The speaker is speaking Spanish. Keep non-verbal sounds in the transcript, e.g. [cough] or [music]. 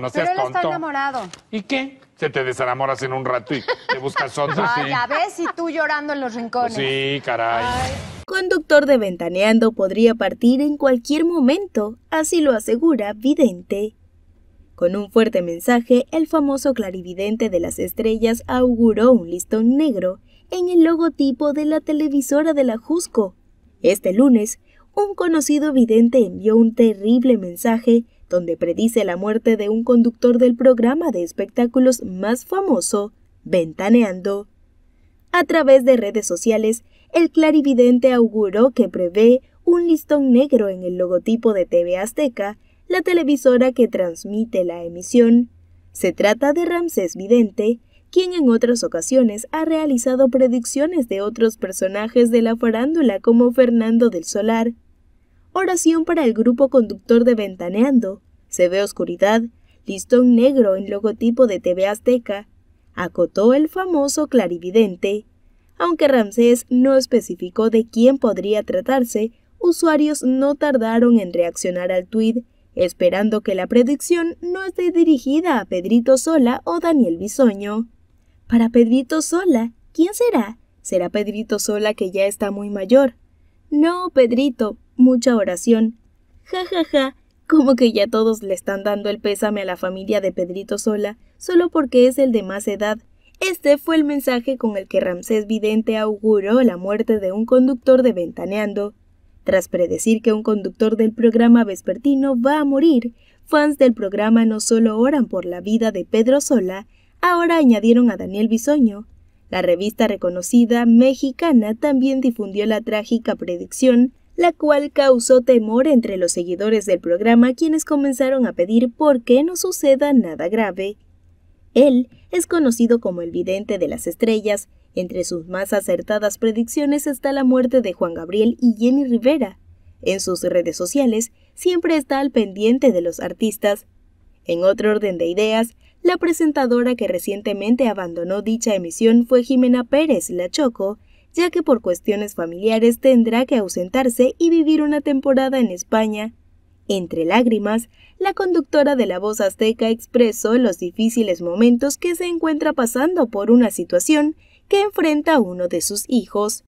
No seas enamorado. ¿Y qué? Se te desamoras en un rato y te buscas otro. [laughs] Ay, sí. ya ves, tú llorando en los rincones. Sí, caray. Conductor de Ventaneando podría partir en cualquier momento, así lo asegura Vidente. Con un fuerte mensaje, el famoso clarividente de las estrellas auguró un listón negro en el logotipo de la televisora de la Jusco. Este lunes, un conocido vidente envió un terrible mensaje donde predice la muerte de un conductor del programa de espectáculos más famoso, Ventaneando. A través de redes sociales, el clarividente auguró que prevé un listón negro en el logotipo de TV Azteca, la televisora que transmite la emisión. Se trata de Ramsés Vidente, quien en otras ocasiones ha realizado predicciones de otros personajes de la farándula como Fernando del Solar, oración para el grupo conductor de Ventaneando, se ve oscuridad, listón negro en logotipo de TV Azteca, acotó el famoso clarividente. Aunque Ramsés no especificó de quién podría tratarse, usuarios no tardaron en reaccionar al tuit, esperando que la predicción no esté dirigida a Pedrito Sola o Daniel Bisoño. Para Pedrito Sola, ¿quién será? ¿Será Pedrito Sola que ya está muy mayor? No, Pedrito, mucha oración. Ja, ja, ja, como que ya todos le están dando el pésame a la familia de Pedrito Sola, solo porque es el de más edad. Este fue el mensaje con el que Ramsés Vidente auguró la muerte de un conductor de Ventaneando. Tras predecir que un conductor del programa vespertino va a morir, fans del programa no solo oran por la vida de Pedro Sola, ahora añadieron a Daniel Bisoño. La revista reconocida mexicana también difundió la trágica predicción la cual causó temor entre los seguidores del programa quienes comenzaron a pedir por qué no suceda nada grave. Él es conocido como el vidente de las estrellas. Entre sus más acertadas predicciones está la muerte de Juan Gabriel y Jenny Rivera. En sus redes sociales siempre está al pendiente de los artistas. En otro orden de ideas, la presentadora que recientemente abandonó dicha emisión fue Jimena Pérez La Choco, ya que por cuestiones familiares tendrá que ausentarse y vivir una temporada en España. Entre lágrimas, la conductora de la voz azteca expresó los difíciles momentos que se encuentra pasando por una situación que enfrenta uno de sus hijos.